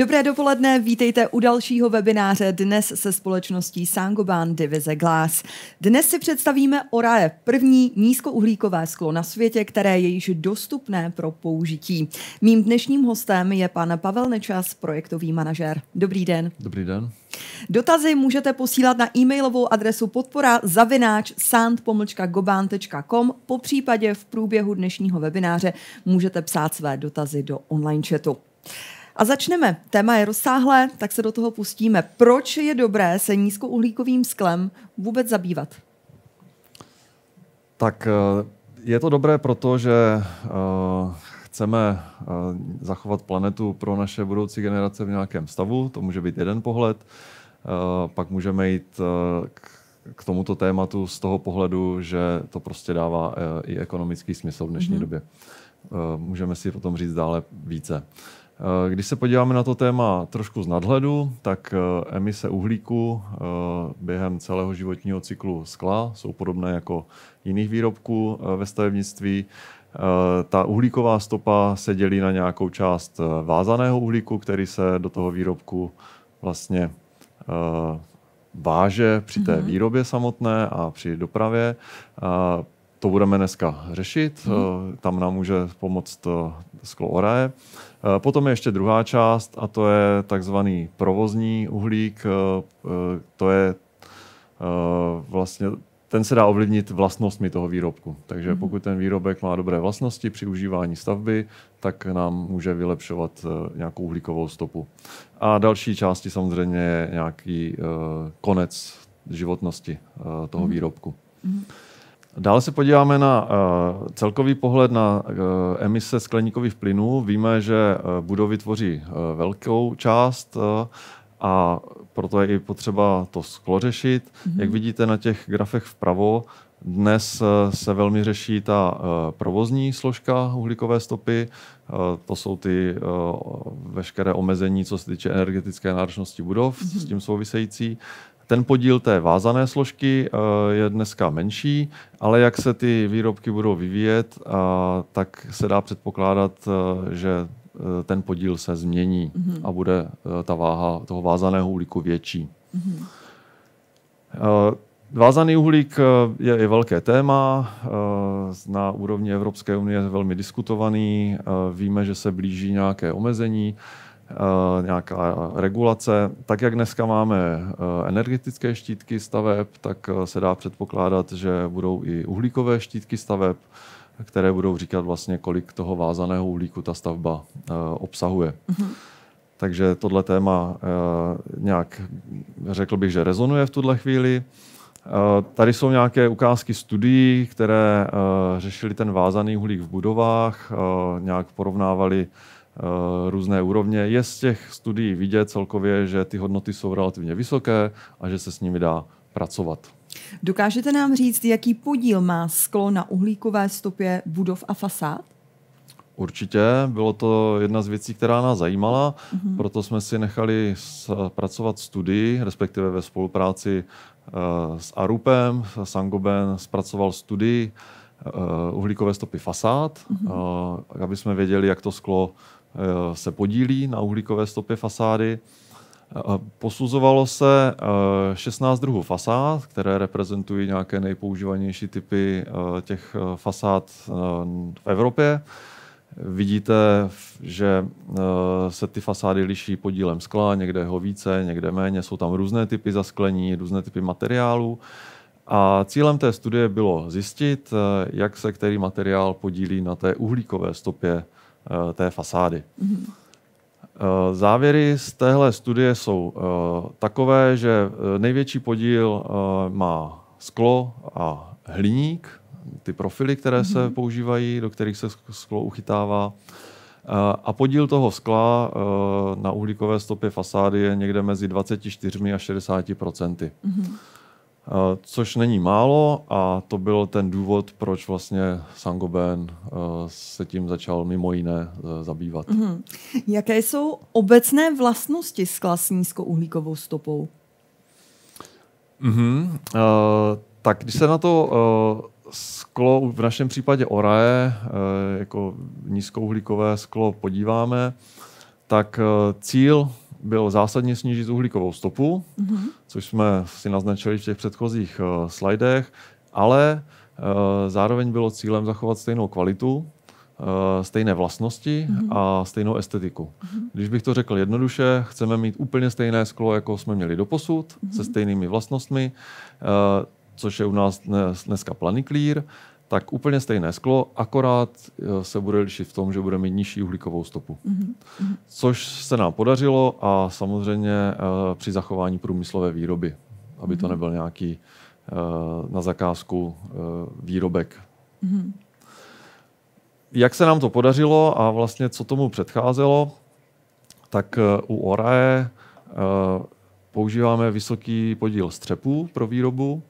Dobré dopoledne, vítejte u dalšího webináře dnes se společností Sangoban Divize Glass. Dnes si představíme Orae, první nízkouhlíkové sklo na světě, které je již dostupné pro použití. Mým dnešním hostem je pan Pavel Nečas, projektový manažer. Dobrý den. Dobrý den. Dotazy můžete posílat na e-mailovou adresu podpora zavináč po případě v průběhu dnešního webináře můžete psát své dotazy do online chatu. A začneme. Téma je rozsáhlé, tak se do toho pustíme. Proč je dobré se nízkouhlíkovým sklem vůbec zabývat? Tak eh, je to dobré protože eh, chceme eh, zachovat planetu pro naše budoucí generace v nějakém stavu. To může být jeden pohled. Pak můžeme jít k tomuto tématu z toho pohledu, že to prostě dává i ekonomický smysl v dnešní mm-hmm. době. Můžeme si o tom říct dále více. Eh, když se podíváme na to téma trošku z nadhledu, tak eh, emise uhlíku eh, během celého životního cyklu skla jsou podobné jako jiných výrobků ve stavebnictví. Ta uhlíková stopa se dělí na nějakou část vázaného uhlíku, který se do toho výrobku vlastně váže při té mhm. výrobě samotné a při dopravě. To budeme dneska řešit, mm-hmm. tam nám může pomoct eh, sklo oraje. Eh, potom je ještě druhá část a to je takzvaný provozní uhlík. To je vlastně ten se dá ovlivnit vlastnostmi toho výrobku. Takže mhm. pokud ten výrobek má dobré vlastnosti při užívání stavby, tak nám může vylepšovat nějakou uhlíkovou stopu. A další části samozřejmě je nějaký konec životnosti toho mhm. výrobku. Mm-hmm. Dále se podíváme na eh, celkový pohled na eh, emise skleníkových plynů. Víme, že eh, budovy tvoří velkou část a proto je i potřeba to sklo řešit. Mm-hmm. Jak vidíte na těch grafech vpravo, dnes se velmi řeší ta provozní složka uhlíkové stopy. To jsou ty veškeré omezení, co se týče energetické náročnosti budov, mm-hmm. s tím související. Ten podíl té vázané složky eh, je dneska menší, ale jak se ty výrobky budou vyvíjet, eh, tak se dá předpokládat, eh, že ten podíl se změní mm-hmm. a bude ta váha toho vázaného uhlíku větší. Mm-hmm. Vázaný uhlík je i velké téma, na úrovni Evropské unie je velmi diskutovaný, víme, že se blíží nějaké omezení. Eh, nějaká regulace. Tak, jak dneska máme eh, energetické štítky staveb, tak eh, se dá předpokládat, že budou i uhlíkové štítky staveb, které budou říkat vlastně, kolik toho vázaného uhlíku ta stavba obsahuje. Mhm. Takže tohle téma nějak, řekl bych, že rezonuje v tuhle chvíli. Tady jsou nějaké ukázky studií, které řešili ten vázaný uhlík v budovách, nějak porovnávali Eh, různé úrovně. Je z těch studií vidět celkově, že ty hodnoty jsou relativně vysoké a že se s nimi dá pracovat. Dokážete nám říct, jaký podíl má sklo na uhlíkové stopě budov a fasád? Určitě, bylo to jedna z věcí, která nás zajímala, mm-hmm. proto jsme si nechali pracovat studii, respektive ve spolupráci eh, s Arupem, Sangoben zpracoval studii eh, uhlíkové stopy fasád, mm-hmm. aby jsme věděli, jak to sklo Eh, se podílí na uhlíkové stopě fasády. Eh, posuzovalo se 16 eh, druhů fasád, které reprezentují nějaké nejpoužívanější typy těch fasád v Evropě. Vidíte, že se ty fasády liší podílem skla, někde ho více, někde méně. Jsou tam různé typy zasklení, různé typy materiálů. A cílem té studie bylo zjistit, jak se který materiál podílí na té uhlíkové stopě Eh, té fasády. Eh, závěry z téhle studie jsou eh, takové, že největší podíl má sklo a hliník, ty profily, které se mhm. používají, do kterých se sklo uchytává. A podíl toho skla na uhlíkové stopě fasády je někde mezi 24 a 60 procenty. Mm-hmm. Eh, což není málo a to byl ten důvod, proč vlastně Sangoben eh, se tím začal mimo jiné eh, zabývat. Mm-hmm. Jaké jsou obecné vlastnosti skla s nízkouhlíkovou stopou? Mm-hmm. Uh, tak když se na to uh, sklo, v našem případě oraje, uh, jako nízkouhlíkové sklo podíváme, tak uh, cíl byl zásadně snížit uhlíkovou stopu, mm-hmm. což jsme si naznačili v těch předchozích uh, eh, slidech, ale uh, zároveň bylo cílem zachovat stejnou kvalitu, uh, stejné vlastnosti mm-hmm. a stejnou estetiku. Mm-hmm. Když bych to řekl jednoduše, chceme mít úplně stejné sklo, jako jsme měli doposud, mm-hmm. se stejnými vlastnostmi, uh, což je u nás dnes, dneska Planiclear tak úplně stejné sklo, akorát eh, se bude lišit v tom, že bude mít nižší uhlíkovou stopu. Mm-hmm. Což se nám podařilo a samozřejmě eh, při zachování průmyslové výroby, aby to mhm. nebyl nějaký eh, na zakázku výrobek. Mm-hmm. Jak se nám to podařilo a vlastně co tomu předcházelo, tak u ORAE používáme vysoký podíl střepů pro výrobu,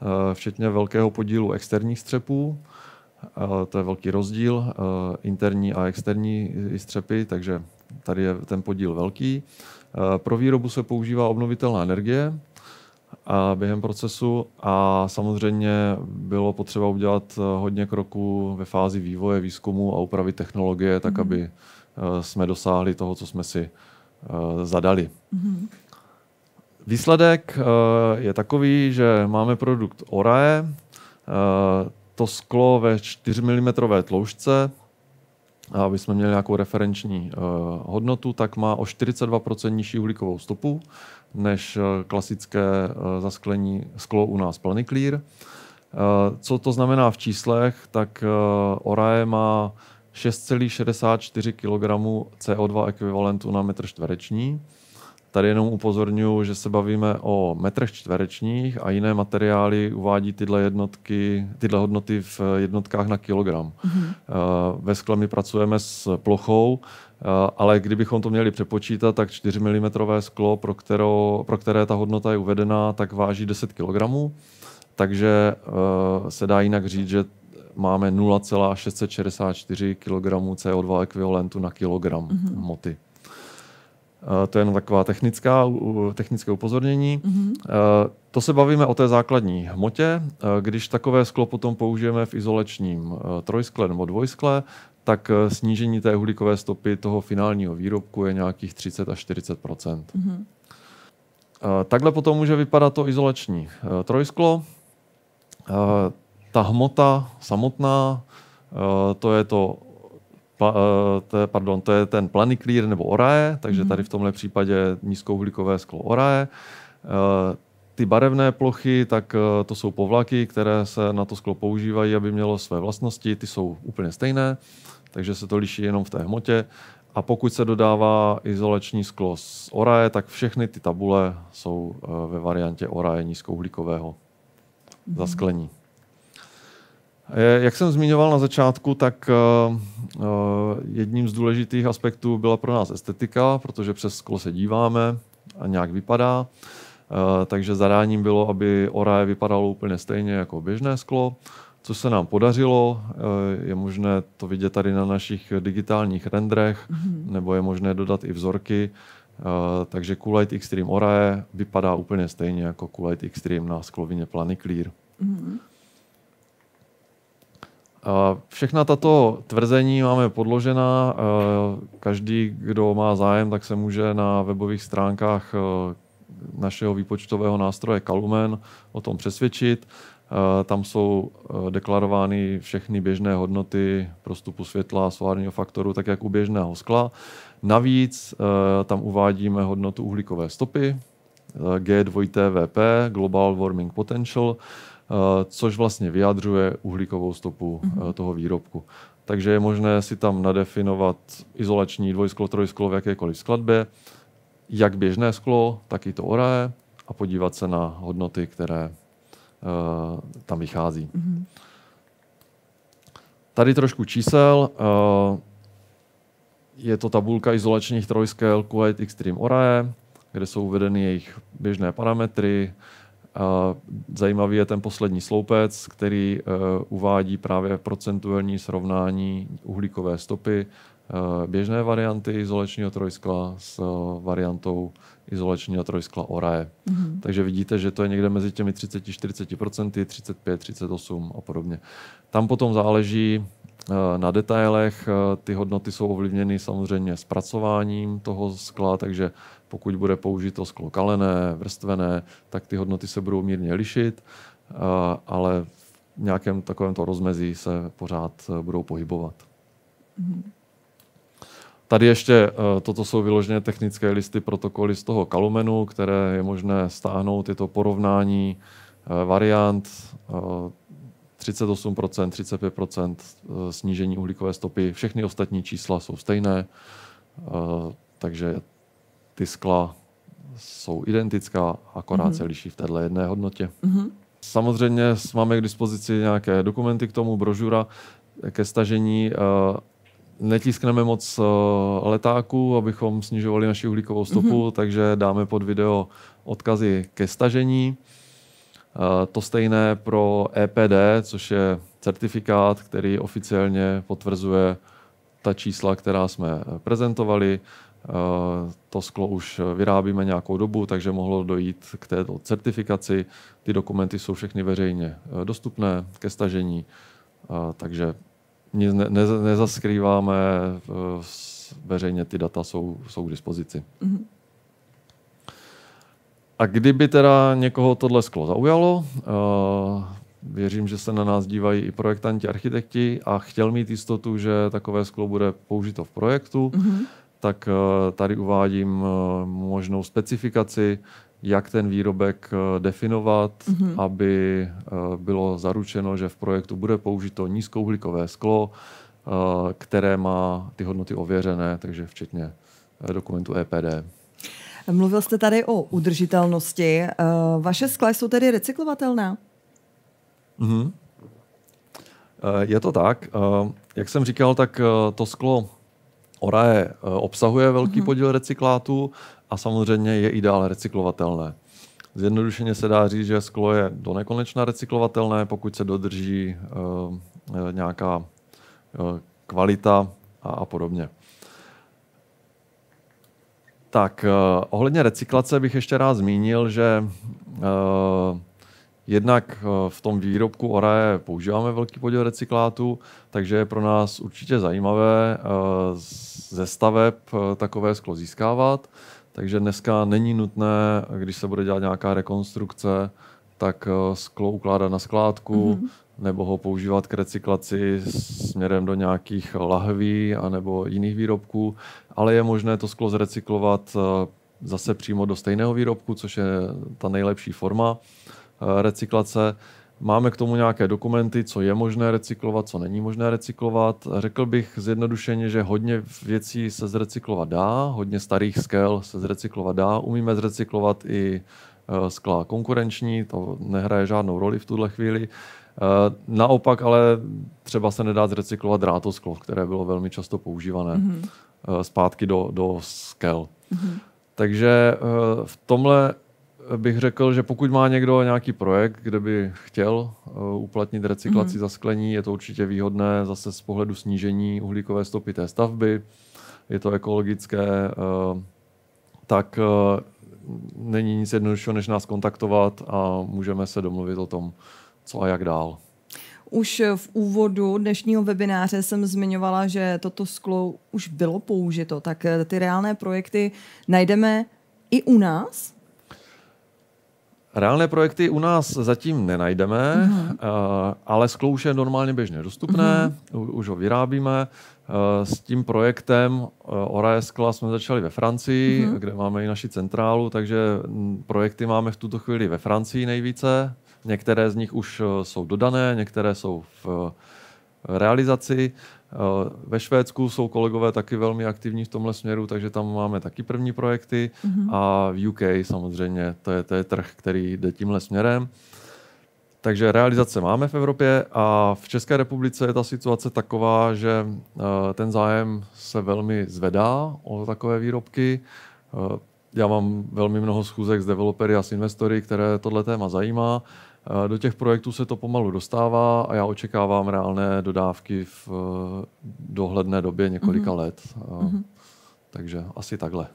Eh, včetně velkého podílu externích střepů. Eh, to je velký rozdíl, eh, interní a externí střepy, takže tady je ten podíl velký. Pro výrobu se používá obnovitelná energie během procesu a samozřejmě bylo potřeba udělat hodně kroků ve fázi vývoje, výzkumu a úpravy technologie, tak mhm. aby jsme dosáhli toho, co jsme si zadali. Mm-hmm. Výsledek eh, je takový, že máme produkt Orae, eh, to sklo ve 4 mm tloušťce, aby jsme měli nějakou referenční eh, hodnotu, tak má o 42% nižší uhlíkovou stopu než klasické zasklení sklo u nás Plany Clear. Co to znamená v číslech, tak Orae má 6,64 kg CO2 ekvivalentu na metr čtvereční. Tady jenom upozorňuji, že se bavíme o metrech čtverečních a jiné materiály uvádí tyhle jednotky, tyhle hodnoty v jednotkách na kilogram. Mm-hmm. Ve skle my pracujeme s plochou, eh, ale kdybychom to měli přepočítat, tak 4 mm sklo, pro, kterou, pro které ta hodnota je uvedená, tak váží 10 kg. Takže eh, se dá jinak říct, že máme 0,664 kg CO2 ekvivalentu na kilogram mm-hmm. hmoty. Eh, to je jenom taková technická, technické upozornění. Mm-hmm. To se bavíme o té základní hmotě. Eh, když takové sklo potom použijeme v izolečním trojskle nebo dvojskle, tak snížení té uhlíkové stopy toho finálního výrobku je nějakých 30 až 40 mm-hmm. Takhle potom může vypadat to izolační trojsklo. Ta hmota samotná, to je to Pa, eh, to je, pardon, to je ten planiklír nebo oraje, takže mhm. tady v tomhle případě nízkouhlíkové sklo oraje. Eh, ty barevné plochy, tak eh, to jsou povlaky, které se na to sklo používají, aby mělo své vlastnosti. Ty jsou úplně stejné, takže se to liší jenom v té hmotě. A pokud se dodává izolační sklo z oraje, tak všechny ty tabule jsou ve variantě oraje nízkouhlíkového mhm. zasklení. Eh, jak jsem zmiňoval na začátku, tak eh, eh, jedním z důležitých aspektů byla pro nás estetika, protože přes sklo se díváme a nějak vypadá. Takže zadáním bylo, aby oraje vypadalo úplně stejně jako běžné sklo, co se nám podařilo. Je možné to vidět tady na našich digitálních rendrech, mm-hmm. nebo je možné dodat i vzorky. Takže Coolite Extreme oraje vypadá úplně stejně jako Coolite Extreme na sklovině Plany Clear. Mm-hmm. Všechna tato tvrzení máme podložena. Každý, kdo má zájem, tak se může na webových stránkách e, našeho výpočtového nástroje Kalumen o tom přesvědčit. E, tam jsou e, deklarovány všechny běžné hodnoty prostupu světla, solárního faktoru, tak jak u běžného skla. Navíc tam uvádíme hodnotu uhlíkové stopy, G2TVP, Global Warming Potential, Eh, což vlastně vyjadřuje uhlíkovou stopu eh, mhm. toho výrobku. Takže je možné si tam nadefinovat izolační dvojsklo, trojsklo v jakékoliv skladbě, jak běžné sklo, tak i to oraje a podívat se na hodnoty, které eh, tam vychází. Mhm. Tady trošku čísel. je to tabulka izolačních trojskel Kuwait Extreme Orae, kde jsou uvedeny jejich běžné parametry, a zajímavý je ten poslední sloupec, který eh, uvádí právě procentuální srovnání uhlíkové stopy Eh, běžné varianty izolačního trojskla s eh, variantou izolačního trojskla ORAE. Mm-hmm. Takže vidíte, že to je někde mezi těmi 30-40%, 35, 38 a podobně. Tam potom záleží eh, na detailech. Ty hodnoty jsou ovlivněny samozřejmě zpracováním toho skla, takže pokud bude použito sklo kalené, vrstvené, tak ty hodnoty se budou mírně lišit, ale v nějakém takovémto rozmezí se pořád budou pohybovat. Mm-hmm. Tady ještě eh, toto jsou vyloženě technické listy protokoly z toho Kalumenu, které je možné stáhnout. Je to porovnání eh, variant 38%, eh, 35% snížení uhlíkové stopy. Všechny ostatní čísla jsou stejné, takže ty skla jsou identická, akorát mm-hmm. se mhm. liší v této jedné hodnotě. Mm-hmm. Samozřejmě máme k dispozici nějaké dokumenty k tomu, brožura ke stažení netiskneme moc eh, letáků, abychom snižovali naši uhlíkovou stopu, mm-hmm. takže dáme pod video odkazy ke stažení. Eh, to stejné pro EPD, což je certifikát, který oficiálně potvrzuje ta čísla, která jsme eh, prezentovali. To sklo už vyrábíme nějakou dobu, takže mohlo dojít k této certifikaci. Ty dokumenty jsou všechny veřejně dostupné ke stažení, takže nic ne, ne, nezaskrýváme, eh, veřejně ty data jsou, jsou k dispozici. Mm-hmm. A kdyby teda někoho tohle sklo zaujalo, eh, věřím, že se na nás dívají i projektanti, architekti a chtěl mít jistotu, že takové sklo bude použito v projektu, mm-hmm. tak eh, tady uvádím možnou specifikaci, jak ten výrobek eh, definovat, mm-hmm. aby eh, bylo zaručeno, že v projektu bude použito nízkouhlíkové sklo, eh, které má ty hodnoty ověřené, takže včetně dokumentu EPD. Mluvil jste tady o udržitelnosti. Vaše skla jsou tedy recyklovatelná? Mm-hmm. Je to tak. Jak jsem říkal, tak to sklo Orae obsahuje velký mm-hmm. podíl recyklátu, a samozřejmě je i dál recyklovatelné. Zjednodušeně se dá říct, že sklo je do nekonečna recyklovatelné, pokud se dodrží uh, nějaká uh, kvalita a, a podobně. Tak, uh, ohledně recyklace bych ještě rád zmínil, že uh, jednak uh, v tom výrobku oraje používáme velký podíl recyklátu, takže je pro nás určitě zajímavé uh, ze staveb uh, takové sklo získávat. Takže dneska není nutné, když se bude dělat nějaká rekonstrukce, tak eh, sklo ukládat na skládku, mm-hmm. nebo ho používat k recyklaci směrem do nějakých lahví a nebo jiných výrobků, ale je možné to sklo zrecyklovat eh, zase přímo do stejného výrobku, což je ta nejlepší forma eh, recyklace. Máme k tomu nějaké dokumenty, co je možné recyklovat, co není možné recyklovat. Řekl bych zjednodušeně, že hodně věcí se zrecyklovat dá, hodně starých skel se zrecyklovat dá. Umíme zrecyklovat i e, skla konkurenční, to nehraje žádnou roli v tuhle chvíli. E, naopak ale třeba se nedá zrecyklovat drátosklo, které bylo velmi často používané mm-hmm. zpátky do, do skel. Mm-hmm. Takže v tomhle bych řekl, že pokud má někdo nějaký projekt, kde by chtěl eh, uplatnit recyklaci mm-hmm. sklení, je to určitě výhodné zase z pohledu snížení uhlíkové stopy té stavby, je to ekologické, eh, tak eh, není nic jednoduššího, než nás kontaktovat a můžeme se domluvit o tom, co a jak dál. Už v úvodu dnešního webináře jsem zmiňovala, že toto sklo už bylo použito, tak ty reálné projekty najdeme i u nás? Reálné projekty u nás zatím nenajdeme, uh-huh. ale sklouš je normálně běžně dostupné, uh-huh. už ho vyrábíme. Eh, s tím projektem uh, eh, Ora jsme začali ve Francii, uh-huh. kde máme i naši centrálu, takže mm, projekty máme v tuto chvíli ve Francii nejvíce. Některé z nich už jsou dodané, některé jsou v realizaci. Eh, ve Švédsku jsou kolegové taky velmi aktivní v tomhle směru, takže tam máme taky první projekty. Mm-hmm. A v UK samozřejmě, to je, to je trh, který jde tímhle směrem. Takže realizace máme v Evropě a v České republice je ta situace taková, že eh, ten zájem se velmi zvedá o takové výrobky. Eh, já mám velmi mnoho schůzek s developery a s investory, které tohle téma zajímá Eh, do těch projektů se to pomalu dostává a já očekávám reálné dodávky v eh, dohledné době několika mm-hmm. let. Mm-hmm. Takže asi takhle.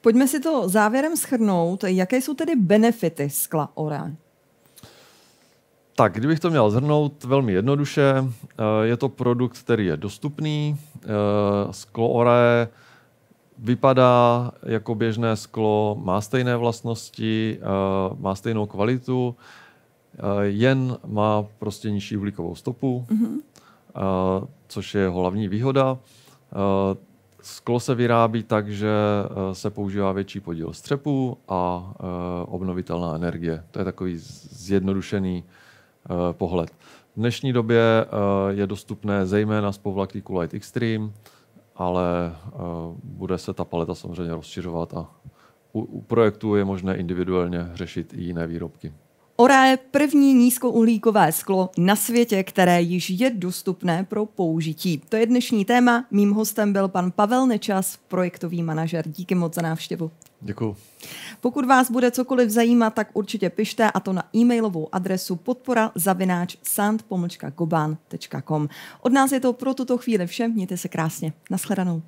Pojďme si to závěrem schrnout. Jaké jsou tedy benefity skla Orange? Tak, kdybych to měl zhrnout velmi jednoduše, je to produkt, který je dostupný. Sklo Ore vypadá jako běžné sklo, má stejné vlastnosti, má stejnou kvalitu Eh, jen má prostě nižší uhlíkovou stopu, mm-hmm. což je jeho hlavní výhoda. Eh, sklo se vyrábí tak, že se používá větší podíl střepů a obnovitelná energie. To je takový zjednodušený pohled. V dnešní době je dostupné zejména z povlaky Light Extreme, ale bude se ta paleta samozřejmě rozšiřovat a u, projektů je možné individuálně řešit i jiné výrobky. Ora je první nízkouhlíkové sklo na světě, které již je dostupné pro použití. To je dnešní téma. Mým hostem byl pan Pavel Nečas, projektový manažer. Díky moc za návštěvu. Děkuji. Pokud vás bude cokoliv zajímat, tak určitě pište a to na e-mailovou adresu podpora zavináč Od nás je to pro tuto chvíli vše. Mějte se krásně. Naschledanou.